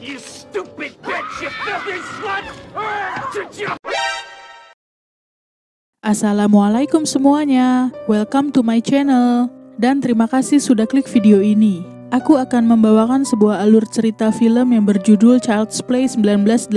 You stupid bitch, you filthy slut! Ah, Assalamualaikum semuanya, welcome to my channel Dan terima kasih sudah klik video ini Aku akan membawakan sebuah alur cerita film yang berjudul Child's Play 1988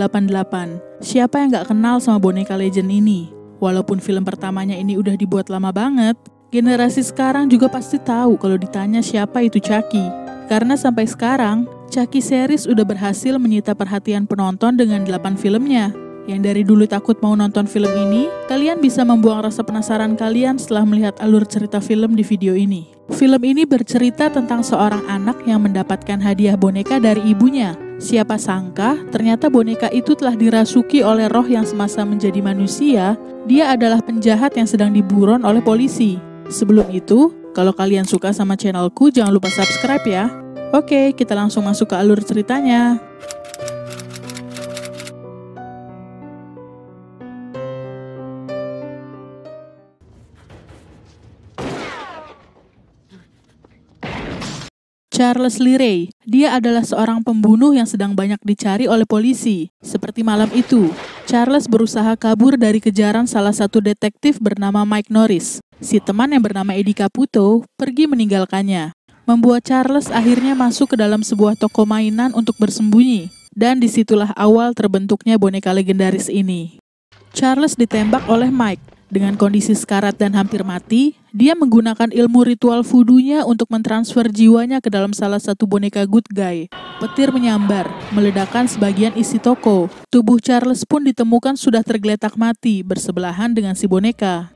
Siapa yang gak kenal sama boneka legend ini? Walaupun film pertamanya ini udah dibuat lama banget Generasi sekarang juga pasti tahu kalau ditanya siapa itu Chucky Karena sampai sekarang, Chucky series udah berhasil menyita perhatian penonton dengan 8 filmnya. Yang dari dulu takut mau nonton film ini, kalian bisa membuang rasa penasaran kalian setelah melihat alur cerita film di video ini. Film ini bercerita tentang seorang anak yang mendapatkan hadiah boneka dari ibunya. Siapa sangka, ternyata boneka itu telah dirasuki oleh roh yang semasa menjadi manusia. Dia adalah penjahat yang sedang diburon oleh polisi. Sebelum itu, kalau kalian suka sama channelku, jangan lupa subscribe ya. Oke, kita langsung masuk ke alur ceritanya. Charles Liray. Dia adalah seorang pembunuh yang sedang banyak dicari oleh polisi. Seperti malam itu, Charles berusaha kabur dari kejaran salah satu detektif bernama Mike Norris. Si teman yang bernama Eddie Caputo pergi meninggalkannya membuat Charles akhirnya masuk ke dalam sebuah toko mainan untuk bersembunyi. Dan disitulah awal terbentuknya boneka legendaris ini. Charles ditembak oleh Mike. Dengan kondisi sekarat dan hampir mati, dia menggunakan ilmu ritual fudunya untuk mentransfer jiwanya ke dalam salah satu boneka good guy. Petir menyambar, meledakan sebagian isi toko. Tubuh Charles pun ditemukan sudah tergeletak mati bersebelahan dengan si boneka.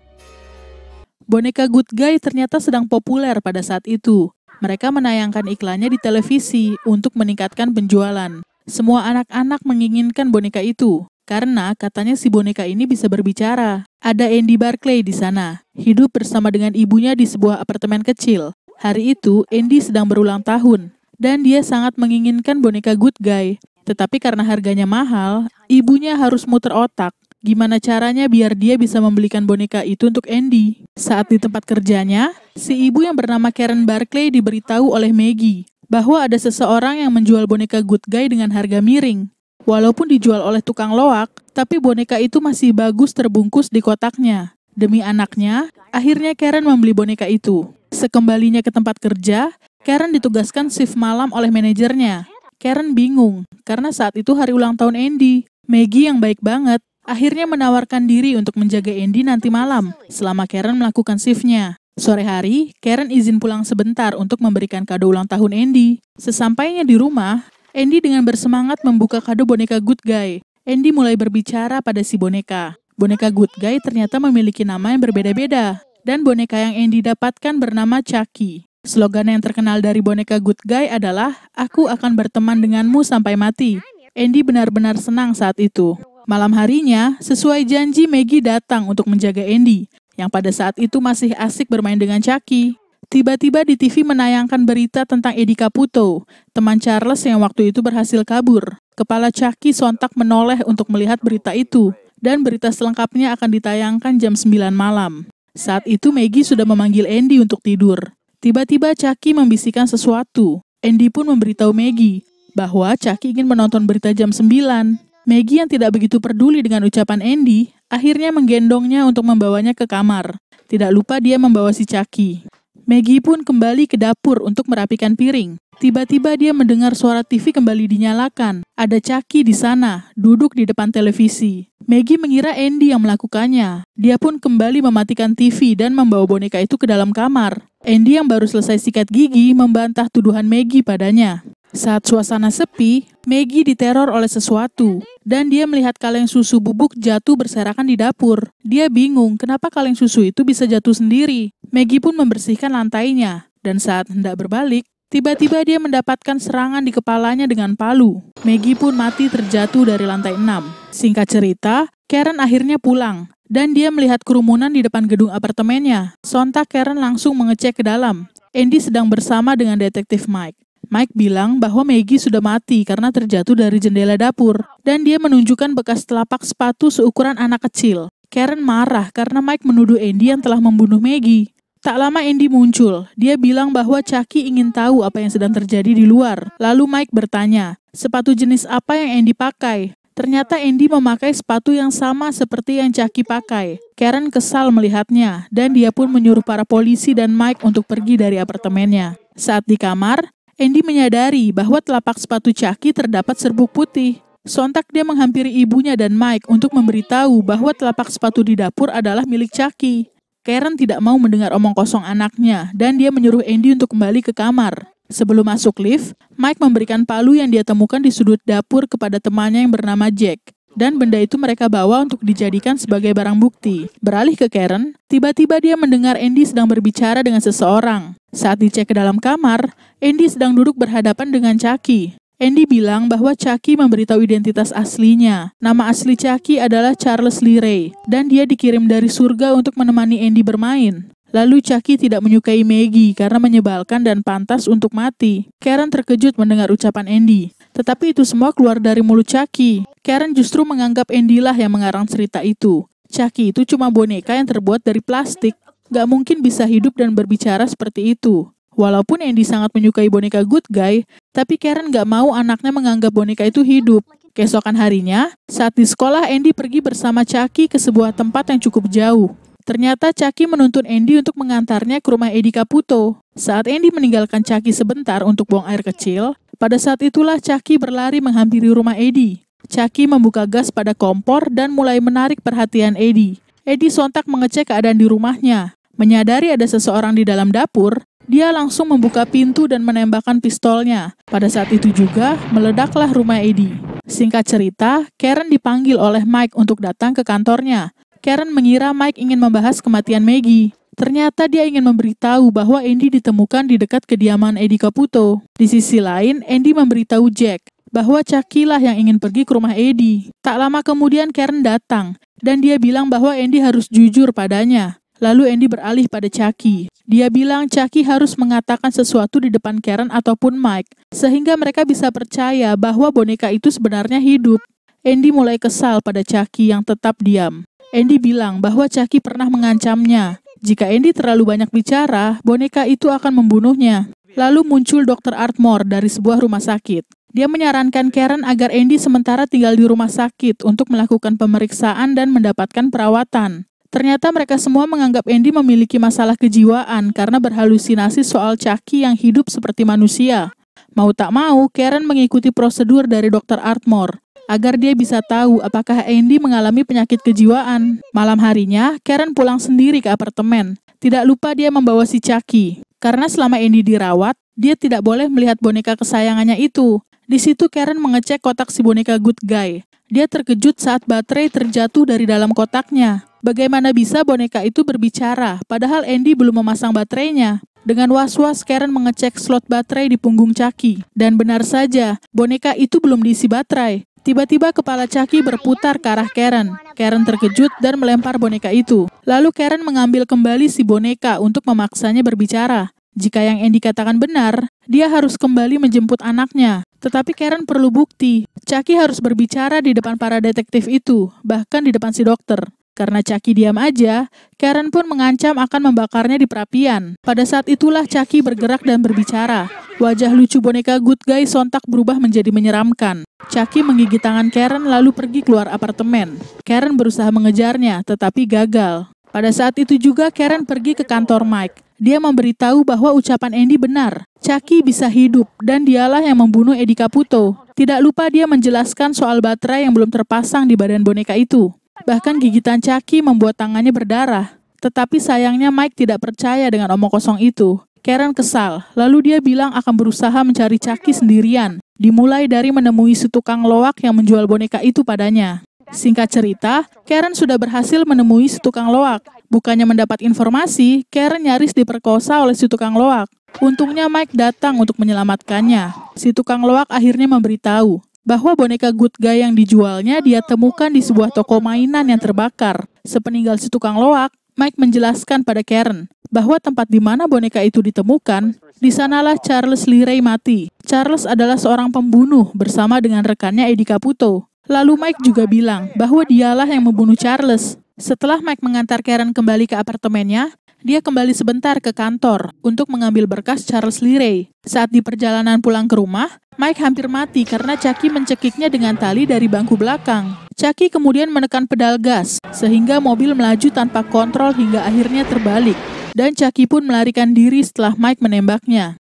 Boneka good guy ternyata sedang populer pada saat itu. Mereka menayangkan iklannya di televisi untuk meningkatkan penjualan. Semua anak-anak menginginkan boneka itu, karena katanya si boneka ini bisa berbicara. Ada Andy Barclay di sana, hidup bersama dengan ibunya di sebuah apartemen kecil. Hari itu, Andy sedang berulang tahun, dan dia sangat menginginkan boneka Good Guy. Tetapi karena harganya mahal, ibunya harus muter otak Gimana caranya biar dia bisa membelikan boneka itu untuk Andy? Saat di tempat kerjanya, si ibu yang bernama Karen Barclay diberitahu oleh Maggie bahwa ada seseorang yang menjual boneka Good Guy dengan harga miring. Walaupun dijual oleh tukang loak, tapi boneka itu masih bagus terbungkus di kotaknya. Demi anaknya, akhirnya Karen membeli boneka itu. Sekembalinya ke tempat kerja, Karen ditugaskan shift malam oleh manajernya. Karen bingung karena saat itu hari ulang tahun Andy. Maggie yang baik banget akhirnya menawarkan diri untuk menjaga Andy nanti malam selama Karen melakukan shiftnya. Sore hari, Karen izin pulang sebentar untuk memberikan kado ulang tahun Andy. Sesampainya di rumah, Andy dengan bersemangat membuka kado boneka Good Guy. Andy mulai berbicara pada si boneka. Boneka Good Guy ternyata memiliki nama yang berbeda-beda. Dan boneka yang Andy dapatkan bernama Chucky. Slogan yang terkenal dari boneka Good Guy adalah, Aku akan berteman denganmu sampai mati. Andy benar-benar senang saat itu. Malam harinya, sesuai janji Maggie datang untuk menjaga Andy, yang pada saat itu masih asik bermain dengan Chucky. Tiba-tiba di TV menayangkan berita tentang Edi Caputo, teman Charles yang waktu itu berhasil kabur. Kepala Chucky sontak menoleh untuk melihat berita itu, dan berita selengkapnya akan ditayangkan jam 9 malam. Saat itu Maggie sudah memanggil Andy untuk tidur. Tiba-tiba Chucky membisikkan sesuatu. Andy pun memberitahu Maggie bahwa Chucky ingin menonton berita jam 9. Maggie yang tidak begitu peduli dengan ucapan Andy, akhirnya menggendongnya untuk membawanya ke kamar. Tidak lupa dia membawa si Caki. Maggie pun kembali ke dapur untuk merapikan piring. Tiba-tiba dia mendengar suara TV kembali dinyalakan. Ada Caki di sana, duduk di depan televisi. Maggie mengira Andy yang melakukannya. Dia pun kembali mematikan TV dan membawa boneka itu ke dalam kamar. Andy yang baru selesai sikat gigi membantah tuduhan Maggie padanya. Saat suasana sepi, Maggie diteror oleh sesuatu, dan dia melihat kaleng susu bubuk jatuh berserakan di dapur. Dia bingung kenapa kaleng susu itu bisa jatuh sendiri. Maggie pun membersihkan lantainya, dan saat hendak berbalik, tiba-tiba dia mendapatkan serangan di kepalanya dengan palu. Maggie pun mati terjatuh dari lantai enam. Singkat cerita, Karen akhirnya pulang, dan dia melihat kerumunan di depan gedung apartemennya. Sontak Karen langsung mengecek ke dalam. Andy sedang bersama dengan detektif Mike. Mike bilang bahwa Maggie sudah mati karena terjatuh dari jendela dapur, dan dia menunjukkan bekas telapak sepatu seukuran anak kecil. Karen marah karena Mike menuduh Andy yang telah membunuh Maggie. Tak lama Andy muncul, dia bilang bahwa Chucky ingin tahu apa yang sedang terjadi di luar. Lalu Mike bertanya, sepatu jenis apa yang Andy pakai? Ternyata Andy memakai sepatu yang sama seperti yang Chucky pakai. Karen kesal melihatnya, dan dia pun menyuruh para polisi dan Mike untuk pergi dari apartemennya. Saat di kamar, Andy menyadari bahwa telapak sepatu Chucky terdapat serbuk putih. Sontak dia menghampiri ibunya dan Mike untuk memberitahu bahwa telapak sepatu di dapur adalah milik Chucky. Karen tidak mau mendengar omong kosong anaknya dan dia menyuruh Andy untuk kembali ke kamar. Sebelum masuk lift, Mike memberikan palu yang dia temukan di sudut dapur kepada temannya yang bernama Jack dan benda itu mereka bawa untuk dijadikan sebagai barang bukti. Beralih ke Karen, tiba-tiba dia mendengar Andy sedang berbicara dengan seseorang. Saat dicek ke dalam kamar, Andy sedang duduk berhadapan dengan Chucky. Andy bilang bahwa Chucky memberitahu identitas aslinya. Nama asli Chucky adalah Charles Lee Ray, dan dia dikirim dari surga untuk menemani Andy bermain. Lalu Chucky tidak menyukai Maggie karena menyebalkan dan pantas untuk mati. Karen terkejut mendengar ucapan Andy. Tetapi itu semua keluar dari mulut Chucky. Karen justru menganggap Andy lah yang mengarang cerita itu. Chucky itu cuma boneka yang terbuat dari plastik. Gak mungkin bisa hidup dan berbicara seperti itu. Walaupun Andy sangat menyukai boneka Good Guy, tapi Karen gak mau anaknya menganggap boneka itu hidup. Keesokan harinya, saat di sekolah, Andy pergi bersama Chucky ke sebuah tempat yang cukup jauh. Ternyata Caki menuntun Andy untuk mengantarnya ke rumah Edi Caputo. Saat Andy meninggalkan Caki sebentar untuk buang air kecil, pada saat itulah Caki berlari menghampiri rumah Edi. Caki membuka gas pada kompor dan mulai menarik perhatian Edi. Edi sontak mengecek keadaan di rumahnya. Menyadari ada seseorang di dalam dapur, dia langsung membuka pintu dan menembakkan pistolnya. Pada saat itu juga, meledaklah rumah Edi. Singkat cerita, Karen dipanggil oleh Mike untuk datang ke kantornya. Karen mengira Mike ingin membahas kematian Maggie. Ternyata dia ingin memberitahu bahwa Andy ditemukan di dekat kediaman Eddie Caputo. Di sisi lain, Andy memberitahu Jack bahwa Chucky lah yang ingin pergi ke rumah Eddie. Tak lama kemudian Karen datang, dan dia bilang bahwa Andy harus jujur padanya. Lalu Andy beralih pada Chucky. Dia bilang Chucky harus mengatakan sesuatu di depan Karen ataupun Mike, sehingga mereka bisa percaya bahwa boneka itu sebenarnya hidup. Andy mulai kesal pada Chucky yang tetap diam. Andy bilang bahwa Chucky pernah mengancamnya. Jika Andy terlalu banyak bicara, boneka itu akan membunuhnya. Lalu muncul Dr. Artmore dari sebuah rumah sakit. Dia menyarankan Karen agar Andy sementara tinggal di rumah sakit untuk melakukan pemeriksaan dan mendapatkan perawatan. Ternyata mereka semua menganggap Andy memiliki masalah kejiwaan karena berhalusinasi soal Chucky yang hidup seperti manusia. Mau tak mau, Karen mengikuti prosedur dari Dr. Artmore agar dia bisa tahu apakah Andy mengalami penyakit kejiwaan. Malam harinya, Karen pulang sendiri ke apartemen. Tidak lupa dia membawa si Chucky. Karena selama Andy dirawat, dia tidak boleh melihat boneka kesayangannya itu. Di situ Karen mengecek kotak si boneka Good Guy. Dia terkejut saat baterai terjatuh dari dalam kotaknya. Bagaimana bisa boneka itu berbicara, padahal Andy belum memasang baterainya? Dengan was-was, Karen mengecek slot baterai di punggung Chucky. Dan benar saja, boneka itu belum diisi baterai. Tiba-tiba kepala Chucky berputar ke arah Karen. Karen terkejut dan melempar boneka itu. Lalu Karen mengambil kembali si boneka untuk memaksanya berbicara. Jika yang Andy katakan benar, dia harus kembali menjemput anaknya. Tetapi Karen perlu bukti. Chucky harus berbicara di depan para detektif itu, bahkan di depan si dokter. Karena Caki diam aja, Karen pun mengancam akan membakarnya di perapian. Pada saat itulah Caki bergerak dan berbicara. Wajah lucu boneka Good Guy sontak berubah menjadi menyeramkan. Caki menggigit tangan Karen lalu pergi keluar apartemen. Karen berusaha mengejarnya, tetapi gagal. Pada saat itu juga Karen pergi ke kantor Mike. Dia memberitahu bahwa ucapan Andy benar. Caki bisa hidup dan dialah yang membunuh Edi Caputo. Tidak lupa dia menjelaskan soal baterai yang belum terpasang di badan boneka itu. Bahkan gigitan caki membuat tangannya berdarah. Tetapi sayangnya Mike tidak percaya dengan omong kosong itu. Karen kesal, lalu dia bilang akan berusaha mencari caki sendirian, dimulai dari menemui si tukang loak yang menjual boneka itu padanya. Singkat cerita, Karen sudah berhasil menemui si tukang loak. Bukannya mendapat informasi, Karen nyaris diperkosa oleh si tukang loak. Untungnya Mike datang untuk menyelamatkannya. Si tukang loak akhirnya memberitahu bahwa boneka good guy yang dijualnya dia temukan di sebuah toko mainan yang terbakar. Sepeninggal si tukang loak, Mike menjelaskan pada Karen bahwa tempat di mana boneka itu ditemukan, di sanalah Charles Liray mati. Charles adalah seorang pembunuh bersama dengan rekannya Eddie Caputo. Lalu Mike juga bilang bahwa dialah yang membunuh Charles. Setelah Mike mengantar Karen kembali ke apartemennya, dia kembali sebentar ke kantor untuk mengambil berkas Charles Liray. Saat di perjalanan pulang ke rumah, Mike hampir mati karena Chucky mencekiknya dengan tali dari bangku belakang. Chucky kemudian menekan pedal gas, sehingga mobil melaju tanpa kontrol hingga akhirnya terbalik. Dan Chucky pun melarikan diri setelah Mike menembaknya.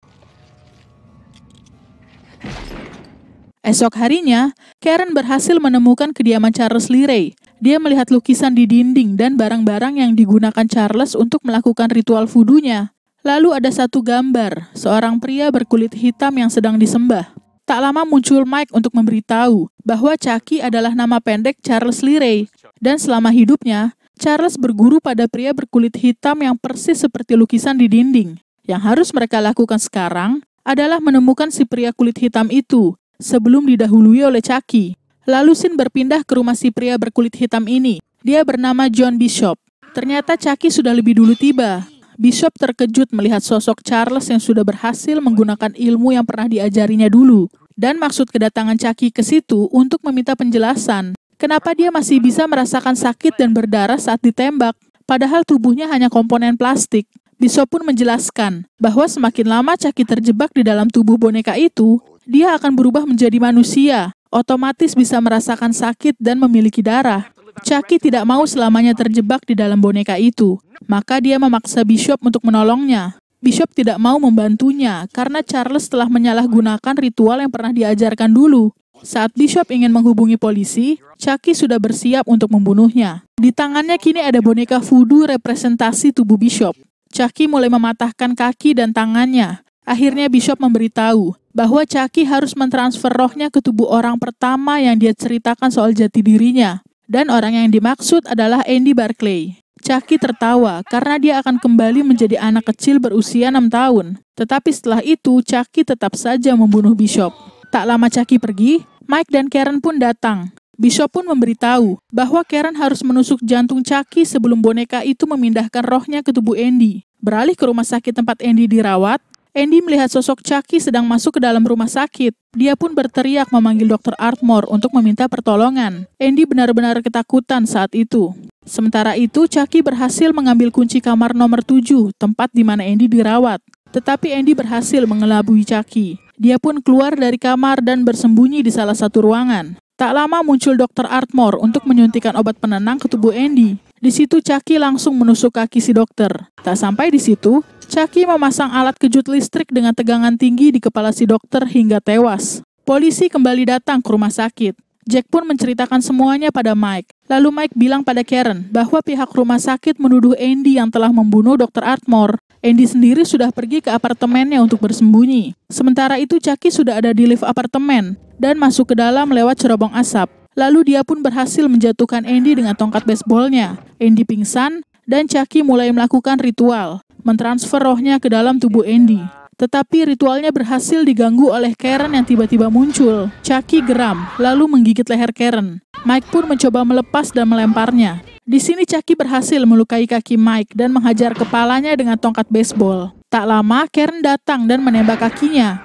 Esok harinya, Karen berhasil menemukan kediaman Charles Liray dia melihat lukisan di dinding dan barang-barang yang digunakan Charles untuk melakukan ritual fudunya. Lalu ada satu gambar, seorang pria berkulit hitam yang sedang disembah. Tak lama muncul Mike untuk memberitahu bahwa Chucky adalah nama pendek Charles Leray, dan selama hidupnya, Charles berguru pada pria berkulit hitam yang persis seperti lukisan di dinding. Yang harus mereka lakukan sekarang adalah menemukan si pria kulit hitam itu sebelum didahului oleh Chucky. Lalu Sin berpindah ke rumah si pria berkulit hitam ini. Dia bernama John Bishop. Ternyata Chucky sudah lebih dulu tiba. Bishop terkejut melihat sosok Charles yang sudah berhasil menggunakan ilmu yang pernah diajarinya dulu. Dan maksud kedatangan Chucky ke situ untuk meminta penjelasan. Kenapa dia masih bisa merasakan sakit dan berdarah saat ditembak, padahal tubuhnya hanya komponen plastik. Bishop pun menjelaskan bahwa semakin lama Chucky terjebak di dalam tubuh boneka itu, dia akan berubah menjadi manusia otomatis bisa merasakan sakit dan memiliki darah. Chucky tidak mau selamanya terjebak di dalam boneka itu, maka dia memaksa Bishop untuk menolongnya. Bishop tidak mau membantunya karena Charles telah menyalahgunakan ritual yang pernah diajarkan dulu. Saat Bishop ingin menghubungi polisi, Chucky sudah bersiap untuk membunuhnya. Di tangannya kini ada boneka voodoo representasi tubuh Bishop. Chucky mulai mematahkan kaki dan tangannya. Akhirnya Bishop memberitahu bahwa Caki harus mentransfer rohnya ke tubuh orang pertama yang dia ceritakan soal jati dirinya. Dan orang yang dimaksud adalah Andy Barclay. Caki tertawa karena dia akan kembali menjadi anak kecil berusia enam tahun. Tetapi setelah itu, Caki tetap saja membunuh Bishop. Tak lama Caki pergi, Mike dan Karen pun datang. Bishop pun memberitahu bahwa Karen harus menusuk jantung Caki sebelum boneka itu memindahkan rohnya ke tubuh Andy. Beralih ke rumah sakit tempat Andy dirawat, Andy melihat sosok Chucky sedang masuk ke dalam rumah sakit. Dia pun berteriak memanggil Dr. Artmore untuk meminta pertolongan. Andy benar-benar ketakutan saat itu. Sementara itu, Chucky berhasil mengambil kunci kamar nomor 7, tempat di mana Andy dirawat. Tetapi Andy berhasil mengelabui Chucky. Dia pun keluar dari kamar dan bersembunyi di salah satu ruangan. Tak lama muncul Dr. Artmore untuk menyuntikkan obat penenang ke tubuh Andy. Di situ Chucky langsung menusuk kaki si dokter. Tak sampai di situ, Caki memasang alat kejut listrik dengan tegangan tinggi di kepala si dokter hingga tewas. Polisi kembali datang ke rumah sakit. Jack pun menceritakan semuanya pada Mike. Lalu Mike bilang pada Karen bahwa pihak rumah sakit menuduh Andy yang telah membunuh Dr. Artmore. Andy sendiri sudah pergi ke apartemennya untuk bersembunyi. Sementara itu Chucky sudah ada di lift apartemen dan masuk ke dalam lewat cerobong asap. Lalu dia pun berhasil menjatuhkan Andy dengan tongkat baseballnya. Andy pingsan dan Chucky mulai melakukan ritual, mentransfer rohnya ke dalam tubuh Andy. Tetapi ritualnya berhasil diganggu oleh Karen yang tiba-tiba muncul. Chucky geram, lalu menggigit leher Karen. Mike pun mencoba melepas dan melemparnya. Di sini Chucky berhasil melukai kaki Mike dan menghajar kepalanya dengan tongkat baseball. Tak lama, Karen datang dan menembak kakinya.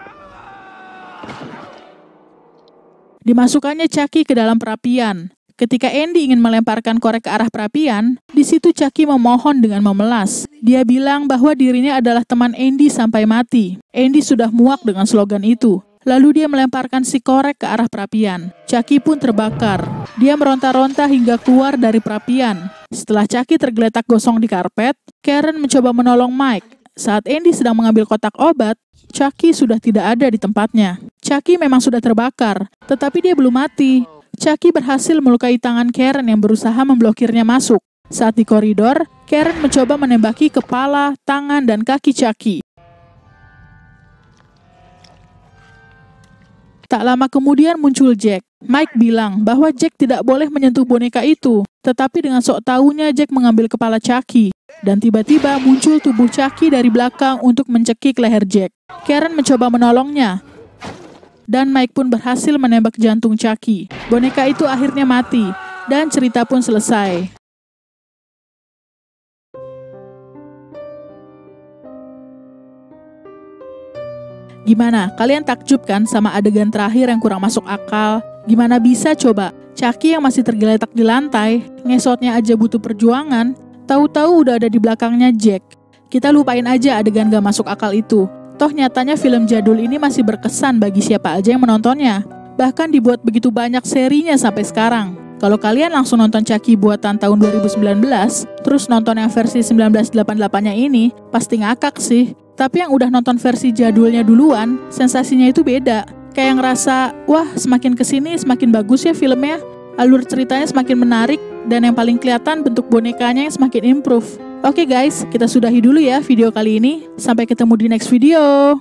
Dimasukkannya Chucky ke dalam perapian. Ketika Andy ingin melemparkan korek ke arah perapian, di situ Chucky memohon dengan memelas. Dia bilang bahwa dirinya adalah teman Andy sampai mati. Andy sudah muak dengan slogan itu. Lalu dia melemparkan si korek ke arah perapian. Caki pun terbakar. Dia meronta-ronta hingga keluar dari perapian. Setelah Caki tergeletak gosong di karpet, Karen mencoba menolong Mike. Saat Andy sedang mengambil kotak obat, Chucky sudah tidak ada di tempatnya. Chucky memang sudah terbakar, tetapi dia belum mati. Chucky berhasil melukai tangan Karen yang berusaha memblokirnya masuk. Saat di koridor, Karen mencoba menembaki kepala, tangan, dan kaki Chucky. Tak lama kemudian muncul Jack. Mike bilang bahwa Jack tidak boleh menyentuh boneka itu, tetapi dengan sok tahunya Jack mengambil kepala Chucky. Dan tiba-tiba muncul tubuh Chucky dari belakang untuk mencekik leher Jack. Karen mencoba menolongnya, dan Mike pun berhasil menembak jantung Chucky. Boneka itu akhirnya mati, dan cerita pun selesai. Gimana, kalian takjub kan sama adegan terakhir yang kurang masuk akal? Gimana bisa coba? Caki yang masih tergeletak di lantai, ngesotnya aja butuh perjuangan, tahu-tahu udah ada di belakangnya Jack. Kita lupain aja adegan gak masuk akal itu. Toh nyatanya film jadul ini masih berkesan bagi siapa aja yang menontonnya. Bahkan dibuat begitu banyak serinya sampai sekarang. Kalau kalian langsung nonton Caki buatan tahun 2019, terus nonton yang versi 1988-nya ini, pasti ngakak sih. Tapi yang udah nonton versi jadulnya duluan, sensasinya itu beda. Kayak ngerasa, wah semakin kesini semakin bagus ya filmnya, alur ceritanya semakin menarik, dan yang paling kelihatan bentuk bonekanya yang semakin improve. Oke okay guys, kita sudahi dulu ya video kali ini. Sampai ketemu di next video.